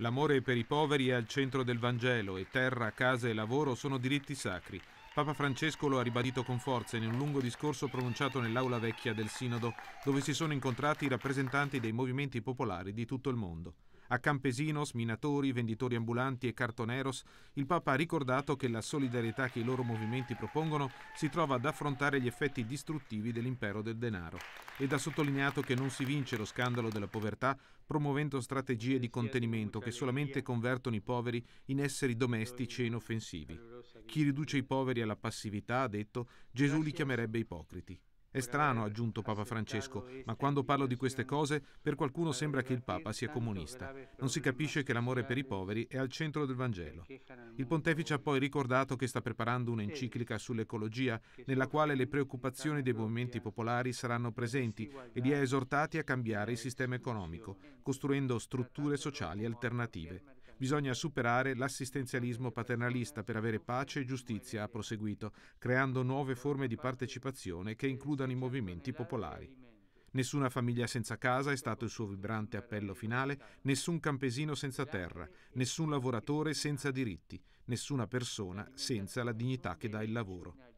L'amore per i poveri è al centro del Vangelo e terra, casa e lavoro sono diritti sacri. Papa Francesco lo ha ribadito con forza in un lungo discorso pronunciato nell'aula vecchia del Sinodo, dove si sono incontrati i rappresentanti dei movimenti popolari di tutto il mondo. A campesinos, minatori, venditori ambulanti e cartoneros, il Papa ha ricordato che la solidarietà che i loro movimenti propongono si trova ad affrontare gli effetti distruttivi dell'impero del denaro ed ha sottolineato che non si vince lo scandalo della povertà promuovendo strategie di contenimento che solamente convertono i poveri in esseri domestici e inoffensivi. Chi riduce i poveri alla passività, ha detto, Gesù li chiamerebbe ipocriti. È strano, ha aggiunto Papa Francesco, ma quando parlo di queste cose per qualcuno sembra che il Papa sia comunista. Non si capisce che l'amore per i poveri è al centro del Vangelo. Il pontefice ha poi ricordato che sta preparando un'enciclica sull'ecologia nella quale le preoccupazioni dei movimenti popolari saranno presenti e li ha esortati a cambiare il sistema economico, costruendo strutture sociali alternative. Bisogna superare l'assistenzialismo paternalista per avere pace e giustizia, ha proseguito, creando nuove forme di partecipazione che includano i movimenti popolari. Nessuna famiglia senza casa è stato il suo vibrante appello finale, nessun campesino senza terra, nessun lavoratore senza diritti, nessuna persona senza la dignità che dà il lavoro.